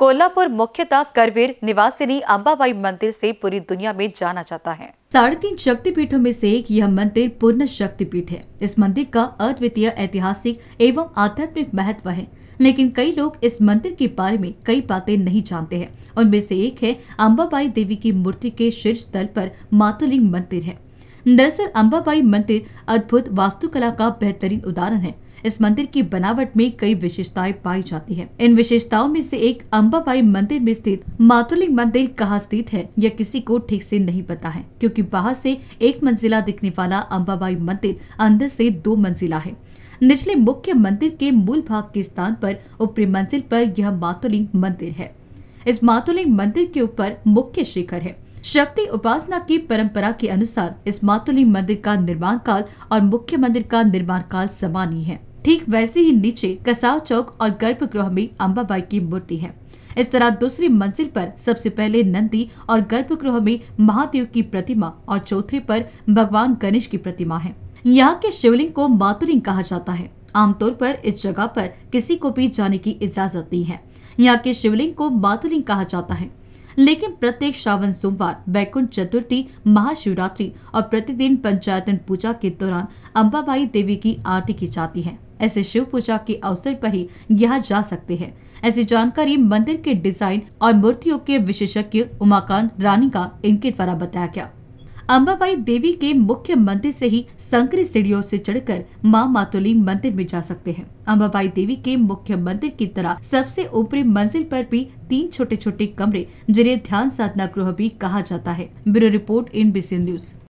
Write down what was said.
कोल्हापुर मुख्यतः करवीर निवासिनी अंबाबाई मंदिर से पूरी दुनिया में जाना जाता है साढ़े तीन शक्ति पीठों में से एक यह मंदिर पूर्ण शक्ति पीठ है इस मंदिर का अद्वितीय ऐतिहासिक एवं आध्यात्मिक महत्व है लेकिन कई लोग इस मंदिर के बारे में कई बातें नहीं जानते हैं उनमें से एक है अम्बाबाई देवी की मूर्ति के शीर्ष तल पर मातुलिंग मंदिर है दरअसल अम्बाबाई मंदिर अद्भुत वास्तुकला का बेहतरीन उदाहरण है इस मंदिर की बनावट में कई विशेषताएं पाई जाती है इन विशेषताओं में से एक अम्बाबाई मंदिर में स्थित मातुलिंग मंदिर कहाँ स्थित है यह किसी को ठीक से नहीं पता है क्योंकि बाहर से एक मंजिला दिखने वाला अम्बाबाई मंदिर अंदर से दो मंजिला है निचले मुख्य मंदिर के मूल भाग के स्थान पर ऊपरी मंजिल पर यह मातुलिंग मंदिर है इस मातुलिंग मंदिर के ऊपर मुख्य शिखर है शक्ति उपासना की परंपरा के अनुसार इस मातुलिंग मंदिर का निर्माण काल और मुख्य मंदिर का निर्माण काल समान ही है ठीक वैसे ही नीचे कसाव चौक और गर्भगृह में अम्बाबाई की मूर्ति है इस तरह दूसरी मंजिल पर सबसे पहले नंदी और गर्भगृह में महादेव की प्रतिमा और चौथे पर भगवान गणेश की प्रतिमा है यहाँ के शिवलिंग को मातुलिंग कहा जाता है आमतौर पर इस जगह पर किसी को भी जाने की इजाजत नहीं है यहाँ के शिवलिंग को मातुलिंग कहा जाता है लेकिन प्रत्येक श्रावण सोमवार बैकुंठ चतुर्थी महाशिवरात्रि और प्रतिदिन पंचायतन पूजा के दौरान अम्बाबाई देवी की आरती की जाती है ऐसे शिव पूजा के अवसर पर ही यहाँ जा सकते हैं ऐसी जानकारी मंदिर के डिजाइन और मूर्तियों के विशेषज्ञ उमाकांत रानी का इनके द्वारा बताया गया अम्बाबाई देवी के मुख्य मंदिर से ही संकरी सीढ़ियों से चढ़कर मां मातुली मंदिर में जा सकते हैं अम्बाबाई देवी के मुख्य मंदिर की तरह सबसे ऊपरी मंजिल पर भी तीन छोटे छोटे कमरे जिन्हें ध्यान साधना गृह भी कहा जाता है bureau report in B news